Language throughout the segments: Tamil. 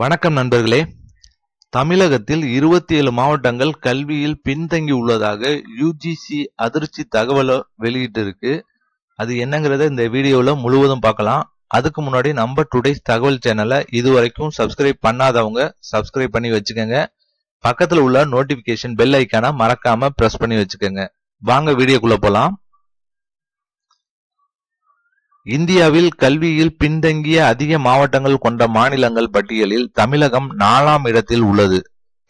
வணக்கம் நண்பர்களே தமிழகத்தில் இருபத்தி ஏழு மாவட்டங்கள் கல்வியில் பின்தங்கி உள்ளதாக யூஜிசி அதிர்ச்சி தகவலை வெளியிட்டிருக்கு அது என்னங்கிறத இந்த வீடியோவில் முழுவதும் பார்க்கலாம் அதுக்கு முன்னாடி நம்ம டுடேஸ் தகவல் சேனலை இது வரைக்கும் சப்ஸ்கிரைப் பண்ணாதவங்க சப்ஸ்கிரைப் பண்ணி வச்சுக்கோங்க பக்கத்தில் உள்ள நோட்டிபிகேஷன் பெல் ஐக்கான மறக்காம ப்ரெஸ் பண்ணி வச்சுக்கோங்க வாங்க வீடியோக்குள்ள போகலாம் இந்தியாவில் கல்வியில் பின்தங்கிய அதிக மாவட்டங்கள் கொண்ட மாநிலங்கள் பட்டியலில் தமிழகம் நாலாம் இடத்தில் உள்ளது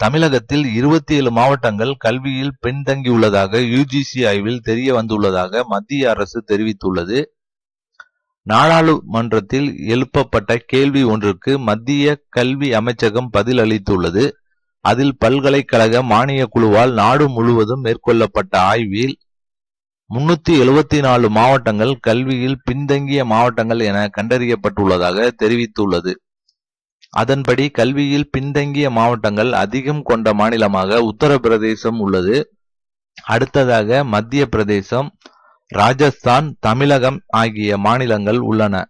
தமிழகத்தில் இருபத்தி ஏழு மாவட்டங்கள் கல்வியில் பின்தங்கியுள்ளதாக யுஜிசி ஆய்வில் தெரிய வந்துள்ளதாக மத்திய அரசு தெரிவித்துள்ளது நாடாளுமன்றத்தில் எழுப்பப்பட்ட கேள்வி ஒன்றுக்கு மத்திய கல்வி அமைச்சகம் பதில் அளித்துள்ளது அதில் பல்கலைக்கழக மானிய குழுவால் நாடு முழுவதும் மேற்கொள்ளப்பட்ட ஆய்வில் முன்னூத்தி எழுபத்தி நாலு மாவட்டங்கள் கல்வியில் பின்தங்கிய மாவட்டங்கள் என கண்டறியப்பட்டுள்ளதாக தெரிவித்துள்ளது அதன்படி கல்வியில் பின்தங்கிய மாவட்டங்கள் அதிகம் கொண்ட மாநிலமாக உத்தரப்பிரதேசம் உள்ளது அடுத்ததாக மத்திய பிரதேசம் ராஜஸ்தான் தமிழகம் ஆகிய மாநிலங்கள் உள்ளன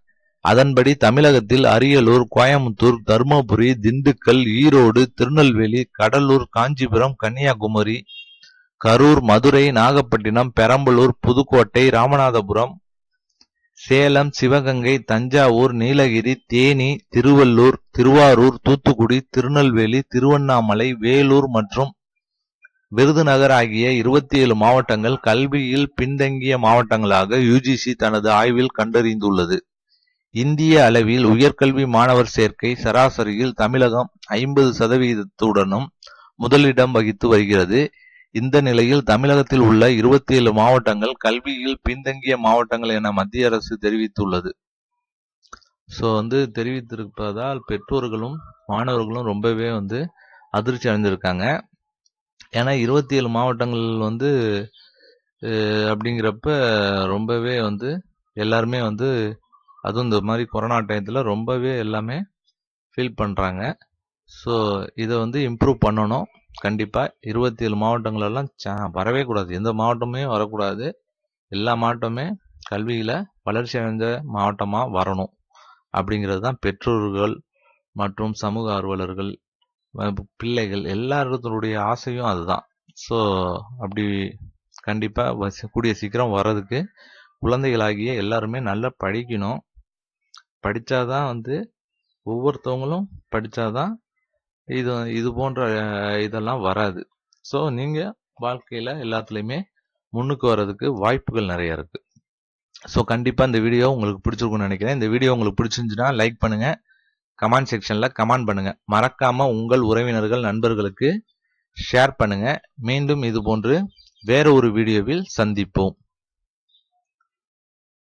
அதன்படி தமிழகத்தில் அரியலூர் கோயமுத்தூர் தருமபுரி திண்டுக்கல் ஈரோடு திருநெல்வேலி கடலூர் காஞ்சிபுரம் கன்னியாகுமரி கரூர் மதுரை நாகப்பட்டினம் பெரம்பலூர் புதுக்கோட்டை ராமநாதபுரம் சேலம் சிவகங்கை தஞ்சாவூர் நீலகிரி தேனி திருவள்ளூர் திருவாரூர் தூத்துக்குடி திருநெல்வேலி திருவண்ணாமலை வேலூர் மற்றும் விருதுநகர் ஆகிய இருபத்தி ஏழு மாவட்டங்கள் கல்வியில் பின்தங்கிய மாவட்டங்களாக யுஜிசி தனது ஆய்வில் கண்டறிந்துள்ளது இந்திய அளவில் உயர்கல்வி மாணவர் சேர்க்கை சராசரியில் தமிழகம் ஐம்பது சதவிகிதத்துடனும் முதலிடம் வகித்து வருகிறது இந்த நிலையில் தமிழகத்தில் உள்ள இருபத்தி ஏழு மாவட்டங்கள் கல்வியில் பின்தங்கிய மாவட்டங்கள் என மத்திய அரசு தெரிவித்துள்ளது ஸோ வந்து தெரிவித்திருப்பதால் பெற்றோர்களும் மாணவர்களும் ரொம்பவே வந்து அதிர்ச்சி அடைஞ்சிருக்காங்க ஏன்னா இருபத்தி ஏழு மாவட்டங்கள் வந்து அப்படிங்கிறப்ப ரொம்பவே வந்து எல்லாருமே வந்து அதுவும் இந்த மாதிரி கொரோனா டைத்தில் ரொம்பவே எல்லாமே ஃபீல் பண்ணுறாங்க ஸோ இதை வந்து இம்ப்ரூவ் பண்ணணும் கண்டிப்பாக இருபத்தி ஏழு மாவட்டங்களெல்லாம் சா வரவே கூடாது எந்த மாவட்டமே வரக்கூடாது எல்லா மாவட்டமே கல்வியில் வளர்ச்சி அடைந்த மாவட்டமாக வரணும் அப்படிங்கிறது தான் பெற்றோர்கள் மற்றும் சமூக ஆர்வலர்கள் பிள்ளைகள் எல்லாருடைய ஆசையும் அதுதான் ஸோ அப்படி கண்டிப்பாக கூடிய சீக்கிரம் வர்றதுக்கு குழந்தைகளாகிய எல்லாருமே நல்லா படிக்கணும் படித்தாதான் வந்து ஒவ்வொருத்தவங்களும் படித்தாதான் இது இது போன்ற இதெல்லாம் வராது ஸோ நீங்கள் வாழ்க்கையில் எல்லாத்துலேயுமே முன்னுக்கு வர்றதுக்கு வாய்ப்புகள் நிறைய இருக்குது ஸோ கண்டிப்பாக இந்த வீடியோ உங்களுக்கு பிடிச்சிருக்கும்னு நினைக்கிறேன் இந்த வீடியோ உங்களுக்கு பிடிச்சிருந்துச்சுனா லைக் பண்ணுங்கள் கமெண்ட் செக்ஷனில் கமெண்ட் பண்ணுங்கள் மறக்காமல் உங்கள் உறவினர்கள் நண்பர்களுக்கு ஷேர் பண்ணுங்கள் மீண்டும் இது போன்று வேற ஒரு வீடியோவில் சந்திப்போம்